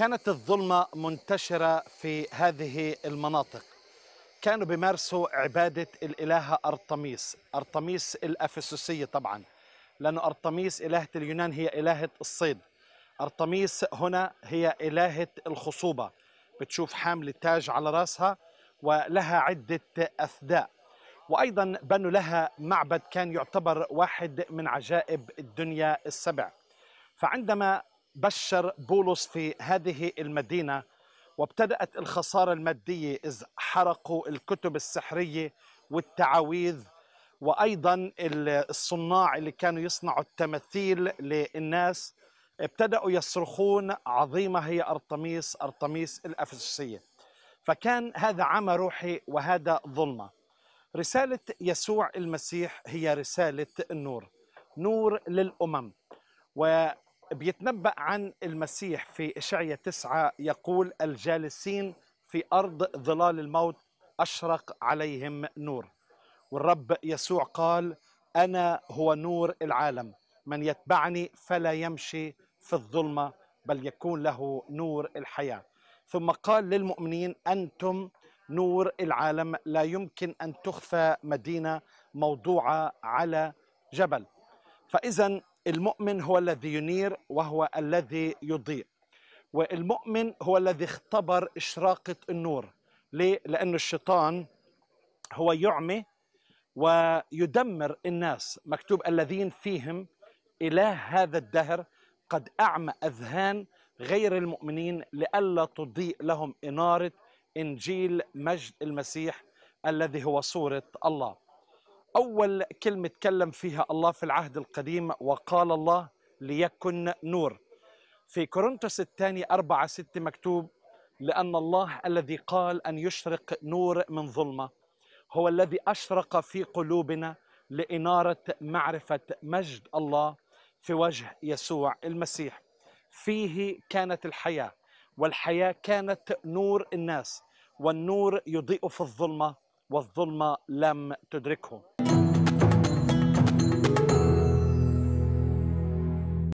كانت الظلمة منتشرة في هذه المناطق كانوا بيمارسوا عبادة الإلهة أرطميس أرطميس الأفسسية طبعا لأنه أرطميس إلهة اليونان هي إلهة الصيد أرطميس هنا هي إلهة الخصوبة بتشوف حامل تاج على رأسها ولها عدة أثداء وأيضا بنوا لها معبد كان يعتبر واحد من عجائب الدنيا السبع فعندما بشر بولس في هذه المدينة وابتدأت الخسارة المادية إذ حرقوا الكتب السحرية والتعاويذ وأيضا الصناع اللي كانوا يصنعوا التماثيل للناس ابتدأوا يصرخون عظيمة هي أرطميس أرطميس الأفسسية فكان هذا عمى روحي وهذا ظلمة رسالة يسوع المسيح هي رسالة النور نور للأمم و بيتنبأ عن المسيح في إشعية تسعة يقول الجالسين في أرض ظلال الموت أشرق عليهم نور والرب يسوع قال أنا هو نور العالم من يتبعني فلا يمشي في الظلمة بل يكون له نور الحياة ثم قال للمؤمنين أنتم نور العالم لا يمكن أن تخفى مدينة موضوعة على جبل فإذا المؤمن هو الذي ينير وهو الذي يضيء والمؤمن هو الذي اختبر إشراقة النور ليه؟ لأن الشيطان هو يعمي ويدمر الناس مكتوب الذين فيهم إله هذا الدهر قد أعمى أذهان غير المؤمنين لئلا تضيء لهم إنارة إنجيل مجد المسيح الذي هو صورة الله أول كلمة تكلم فيها الله في العهد القديم وقال الله ليكن نور في كورنثوس الثاني أربعة ستة مكتوب لأن الله الذي قال أن يشرق نور من ظلمة هو الذي أشرق في قلوبنا لإنارة معرفة مجد الله في وجه يسوع المسيح فيه كانت الحياة والحياة كانت نور الناس والنور يضيء في الظلمة والظلمة لم تدركهم